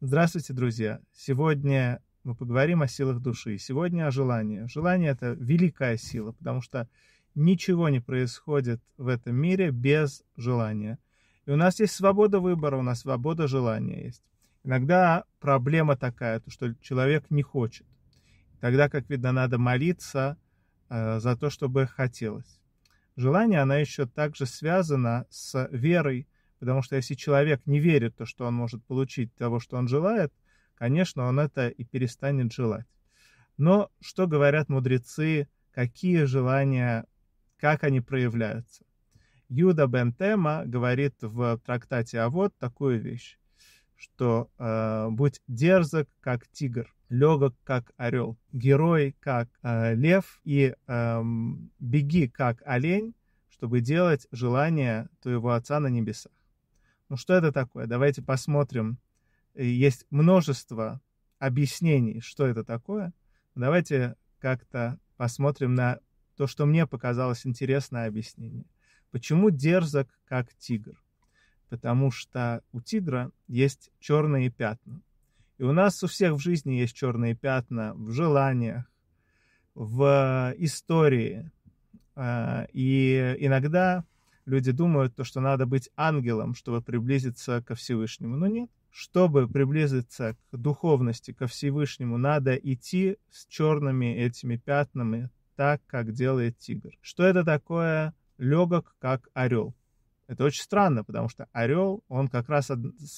Здравствуйте, друзья! Сегодня мы поговорим о силах души. Сегодня о желании. Желание – это великая сила, потому что ничего не происходит в этом мире без желания. И у нас есть свобода выбора, у нас свобода желания есть. Иногда проблема такая, то, что человек не хочет. Тогда, как видно, надо молиться э, за то, чтобы хотелось. Желание, оно еще также связано с верой, Потому что если человек не верит в то, что он может получить того, что он желает, конечно, он это и перестанет желать. Но что говорят мудрецы, какие желания, как они проявляются? Юда Бентема говорит в трактате «А вот» такую вещь, что э, «Будь дерзок, как тигр, легок, как орел, герой, как э, лев, и э, беги, как олень, чтобы делать желание твоего Отца на небесах». Ну что это такое? Давайте посмотрим. Есть множество объяснений, что это такое. Давайте как-то посмотрим на то, что мне показалось интересное объяснение. Почему дерзок как тигр? Потому что у тигра есть черные пятна. И у нас у всех в жизни есть черные пятна в желаниях, в истории. А, и иногда люди думают, то, что надо быть ангелом, чтобы приблизиться ко Всевышнему. Но нет. Чтобы приблизиться к духовности, ко Всевышнему, надо идти с черными этими пятнами, так, как делает тигр. Что это такое легок, как орел? Это очень странно, потому что орел, он как раз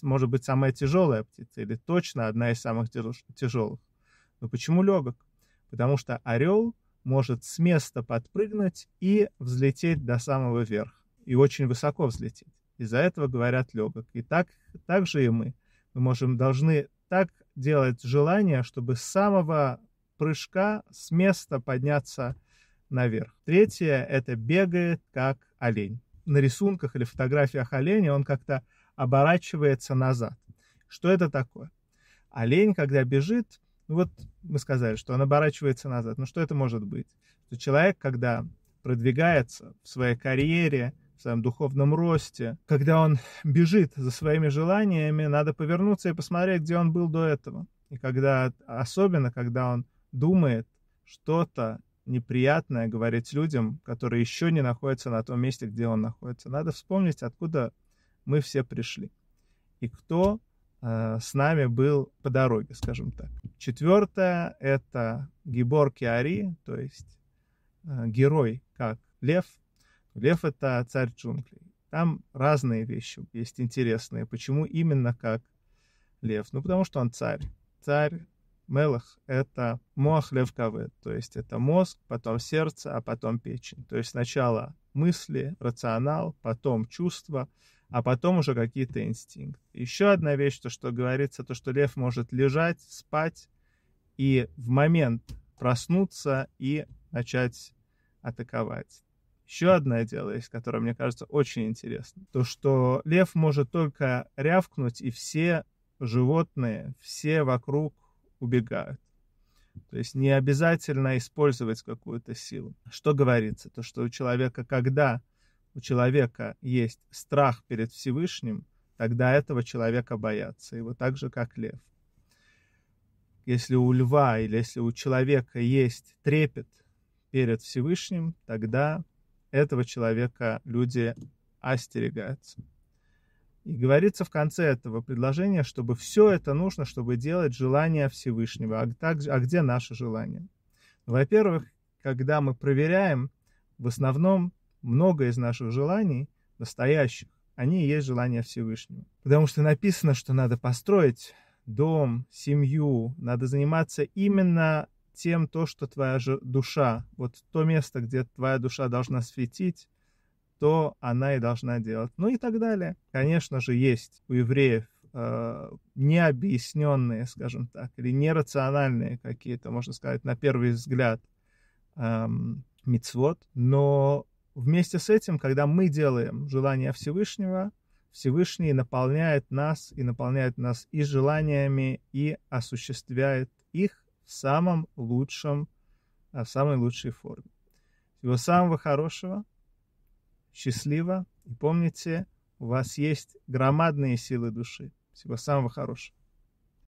может быть самая тяжелая птица, или точно одна из самых тяжелых. Но почему легок? Потому что орел может с места подпрыгнуть и взлететь до самого верха и очень высоко взлететь. Из-за этого говорят легок. И так, так же и мы. Мы можем, должны так делать желание, чтобы с самого прыжка с места подняться наверх. Третье – это бегает как олень. На рисунках или фотографиях оленя он как-то оборачивается назад. Что это такое? Олень, когда бежит, ну вот мы сказали, что он оборачивается назад. Но ну что это может быть? Что человек, когда продвигается в своей карьере, в своем духовном росте, когда он бежит за своими желаниями, надо повернуться и посмотреть, где он был до этого. И когда, особенно когда он думает что-то неприятное говорить людям, которые еще не находятся на том месте, где он находится, надо вспомнить, откуда мы все пришли и кто э, с нами был по дороге, скажем так. Четвертое — это гибор киари, то есть э, герой как лев — Лев — это царь джунглей. Там разные вещи есть интересные. Почему именно как лев? Ну, потому что он царь. Царь Мелах — это мох левковы, то есть это мозг, потом сердце, а потом печень. То есть сначала мысли, рационал, потом чувства, а потом уже какие-то инстинкты. Еще одна вещь, то, что говорится, то, что лев может лежать, спать и в момент проснуться и начать атаковать. Еще одно дело есть, которое, мне кажется, очень интересно. То, что лев может только рявкнуть, и все животные, все вокруг убегают. То есть не обязательно использовать какую-то силу. Что говорится? То, что у человека, когда у человека есть страх перед Всевышним, тогда этого человека боятся. Его так же, как лев. Если у льва или если у человека есть трепет перед Всевышним, тогда этого человека люди остерегаются. И говорится в конце этого предложения, чтобы все это нужно, чтобы делать желание Всевышнего. А, так, а где наше желание? Ну, во-первых, когда мы проверяем, в основном много из наших желаний, настоящих, они и есть желания Всевышнего. Потому что написано, что надо построить дом, семью, надо заниматься именно тем то, что твоя же душа, вот то место, где твоя душа должна светить, то она и должна делать. Ну и так далее. Конечно же, есть у евреев э, необъясненные, скажем так, или нерациональные какие-то, можно сказать, на первый взгляд, э, мицвод. Но вместе с этим, когда мы делаем желание Всевышнего, Всевышний наполняет нас и наполняет нас и желаниями, и осуществляет их, в самом лучшем, э, в самой лучшей форме. Всего самого хорошего, счастливо и помните, у вас есть громадные силы души. Всего самого хорошего.